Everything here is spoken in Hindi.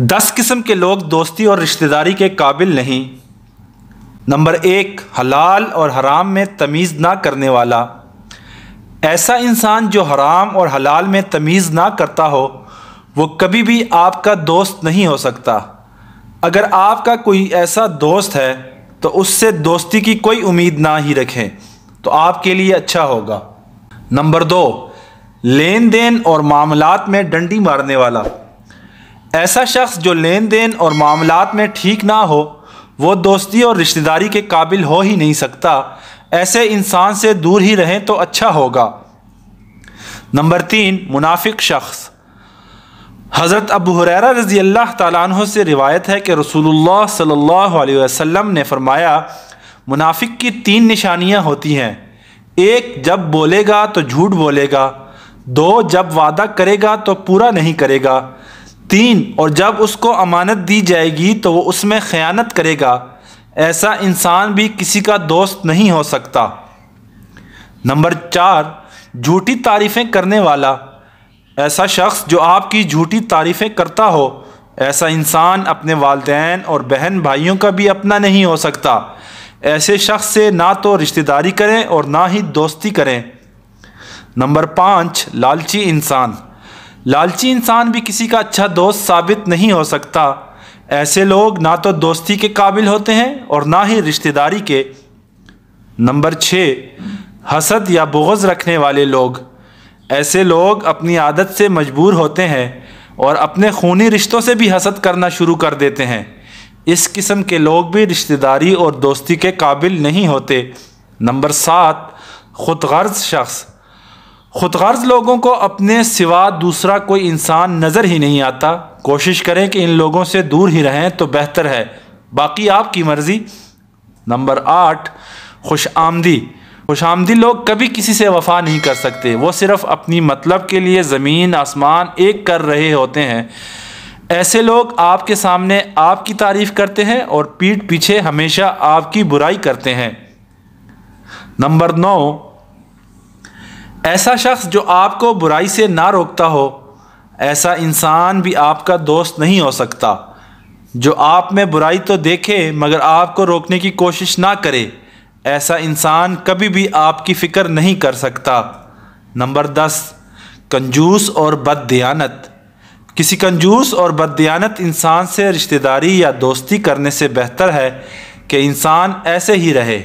दस किस्म के लोग दोस्ती और रिश्तेदारी के काबिल नहीं नंबर एक हलाल और हराम में तमीज़ ना करने वाला ऐसा इंसान जो हराम और हलाल में तमीज़ ना करता हो वो कभी भी आपका दोस्त नहीं हो सकता अगर आपका कोई ऐसा दोस्त है तो उससे दोस्ती की कोई उम्मीद ना ही रखें तो आपके लिए अच्छा होगा नंबर दो लेन देन और मामलात में डंडी मारने वाला ऐसा शख्स जो लेन देन और मामलात में ठीक ना हो वो दोस्ती और रिश्तेदारी के काबिल हो ही नहीं सकता ऐसे इंसान से दूर ही रहें तो अच्छा होगा नंबर तीन मुनाफिक शख्स हज़रत अबू हुररा रज़ी अल्लाह तु से रिवायत है कि रसूलुल्लाह सल्लल्लाहु अलैहि वसल्लम ने फ़रमाया मुनाफिक की तीन निशानियां होती हैं एक जब बोलेगा तो झूठ बोलेगा दो जब वादा करेगा तो पूरा नहीं करेगा तीन और जब उसको अमानत दी जाएगी तो वह उसमें ख़यानत करेगा ऐसा इंसान भी किसी का दोस्त नहीं हो सकता नंबर चार झूठी तारीफ़ें करने वाला ऐसा शख्स जो आपकी झूठी तारीफ़ें करता हो ऐसा इंसान अपने वालदेन और बहन भाइयों का भी अपना नहीं हो सकता ऐसे शख्स से ना तो रिश्तेदारी करें और ना ही दोस्ती करें नंबर पाँच लालची इंसान लालची इंसान भी किसी का अच्छा दोस्त साबित नहीं हो सकता ऐसे लोग ना तो दोस्ती के काबिल होते हैं और ना ही रिश्तेदारी के नंबर छः हसद या बोगज़ रखने वाले लोग ऐसे लोग अपनी आदत से मजबूर होते हैं और अपने खूनी रिश्तों से भी हसद करना शुरू कर देते हैं इस किस्म के लोग भी रिश्तेदारी और दोस्ती के काबिल नहीं होते नंबर सात खुदगर्ज शख्स खुद गर्ज लोगों को अपने सिवा दूसरा कोई इंसान नज़र ही नहीं आता कोशिश करें कि इन लोगों से दूर ही रहें तो बेहतर है बाकी आपकी मर्ज़ी नंबर आठ खुश आमदी खुश आमदी लोग कभी किसी से वफा नहीं कर सकते वो सिर्फ़ अपनी मतलब के लिए ज़मीन आसमान एक कर रहे होते हैं ऐसे लोग आपके सामने आपकी तारीफ़ करते हैं और पीठ पीछे हमेशा आपकी बुराई करते हैं नंबर नौ ऐसा शख्स जो आपको बुराई से ना रोकता हो ऐसा इंसान भी आपका दोस्त नहीं हो सकता जो आप में बुराई तो देखे मगर आपको रोकने की कोशिश ना करे ऐसा इंसान कभी भी आपकी फ़िक्र नहीं कर सकता नंबर दस कंजूस और बददयानत किसी कंजूस और बददयानत इंसान से रिश्तेदारी या दोस्ती करने से बेहतर है कि इंसान ऐसे ही रहे